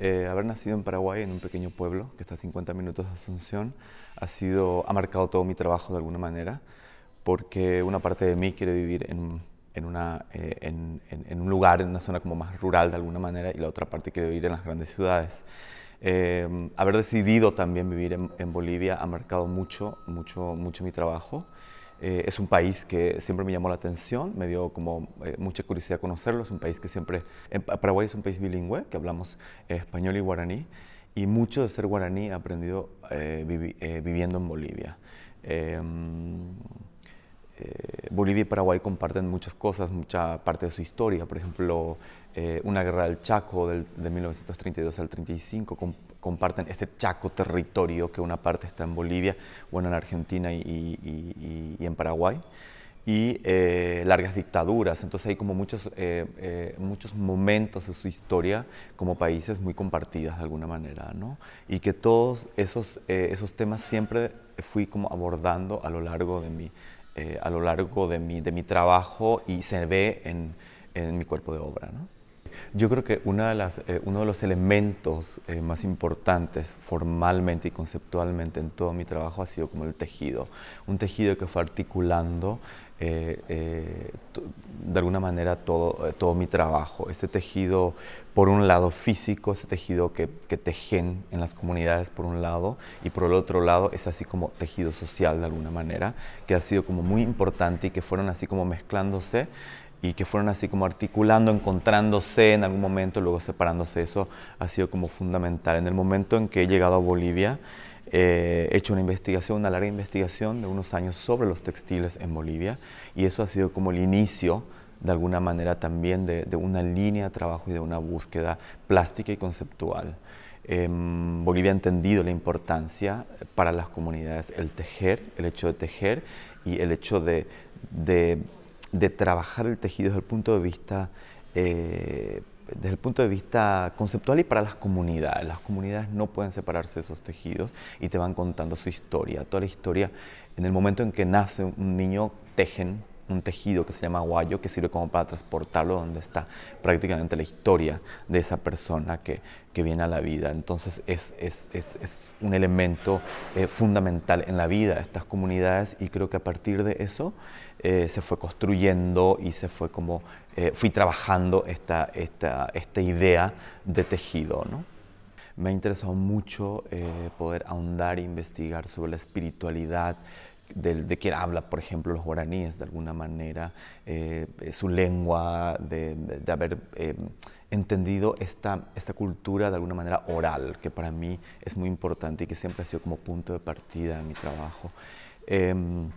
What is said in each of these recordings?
Eh, haber, nacido en Paraguay, en un pequeño pueblo que está a 50 minutos de Asunción, ha, sido, ha marcado todo mi trabajo de alguna manera, porque una parte de mí quiere vivir en, en, una, eh, en, en, un lugar, en una zona como más rural de alguna manera, y la otra parte quiere vivir en las grandes ciudades. Eh, haber decidido también vivir en, Bolivia ha marcado mucho, mucho, mucho mi trabajo. Eh, es un país que siempre me llamó la atención, me dio como eh, mucha curiosidad conocerlo. Es un país que siempre, Paraguay es un país bilingüe, que hablamos eh, español y guaraní, y mucho de ser guaraní he aprendido viviendo en Bolivia. Em, eh, Bolivia y Paraguay comparten muchas cosas, mucha parte de su historia, por ejemplo, eh, una guerra del Chaco del, de 1932 al 35, comparten este Chaco territorio que una parte está en Bolivia, bueno, en Argentina y, en Paraguay, y eh, largas dictaduras, entonces hay como muchos, muchos momentos de su historia como países muy compartidas de alguna manera, ¿no? Y que todos esos, esos temas siempre fui como abordando a lo largo de mi eh, a lo largo de mi, de mi trabajo y se ve en, mi cuerpo de obra. ¿no? Yo creo que una de las, eh, uno de los elementos eh, más importantes formalmente y conceptualmente en todo mi trabajo ha sido como el tejido. Un tejido que fue articulando eh, de alguna manera todo, todo mi trabajo. Este tejido, por un lado físico, ese tejido que, que, tejen en las comunidades por un lado, y por el otro lado es así como tejido social de alguna manera, que ha sido como muy importante y que fueron así como mezclándose y que fueron así como articulando, encontrándose en algún momento, luego separándose, eso ha sido como fundamental. En el momento en que he llegado a Bolivia, eh, he hecho una investigación, una larga investigación de unos años sobre los textiles en Bolivia y eso ha sido como el inicio de alguna manera también de, una línea de trabajo y de una búsqueda plástica y conceptual. Em, Bolivia ha entendido la importancia para las comunidades el tejer, el hecho de tejer y el hecho de de trabajar el tejido desde el punto de vista eh, desde el punto de vista conceptual y para las comunidades. Las comunidades no pueden separarse de esos tejidos y te van contando su historia. Toda la historia, en el momento en que nace un niño, tejen un tejido que se llama guayo que sirve como para transportarlo donde está prácticamente la historia de esa persona que, viene a la vida. Entonces es, un elemento eh, fundamental en la vida de estas comunidades y creo que a partir de eso eh, se fue construyendo y se fue como, eh, fui trabajando esta, idea de tejido. Me ha interesado mucho poder ahondar e investigar sobre la espiritualidad, de, quien habla, por ejemplo, los guaraníes, de alguna manera, eh, eh, su lengua, de, haber eh, entendido esta, esta cultura de alguna manera oral, que para mí es muy importante y que siempre ha sido como punto de partida en mi trabajo. Em,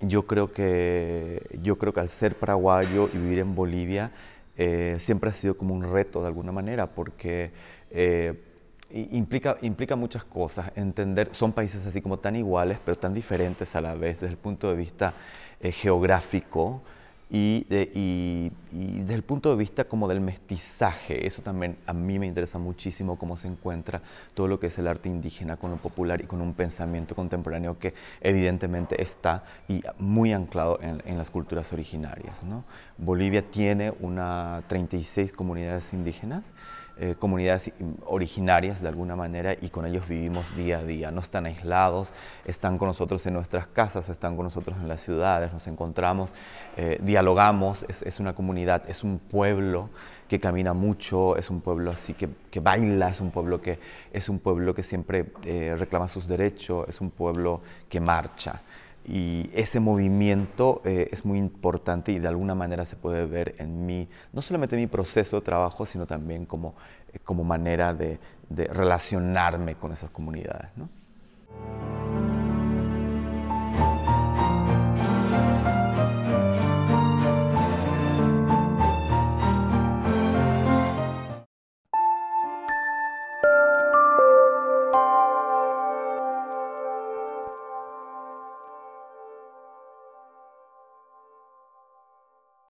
yo, creo que, yo creo que al ser paraguayo y vivir en Bolivia, siempre ha sido como un reto de alguna manera, porque implica, implica muchas cosas. Entender, son países así como tan iguales, pero tan diferentes a la vez desde el punto de vista eh, geográfico, y, desde el punto de vista como del mestizaje, eso también a mí me interesa muchísimo cómo se encuentra todo lo que es el arte indígena con lo popular y con un pensamiento contemporáneo que evidentemente está y muy anclado en, las culturas originarias. Bolivia tiene una 36 comunidades indígenas. Eh, comunidades originarias de alguna manera y con ellos vivimos día a día. No están aislados, están con nosotros en nuestras casas, están con nosotros en las ciudades, nos encontramos eh, día dialogamos, es, una comunidad, es un pueblo que camina mucho, es un pueblo así que, baila, es un pueblo que, es un pueblo que siempre eh, reclama sus derechos, es un pueblo que marcha. Y ese movimiento eh, es muy importante y de alguna manera se puede ver en mí, no solamente en mi proceso de trabajo, sino también como, eh, manera de, relacionarme con esas comunidades.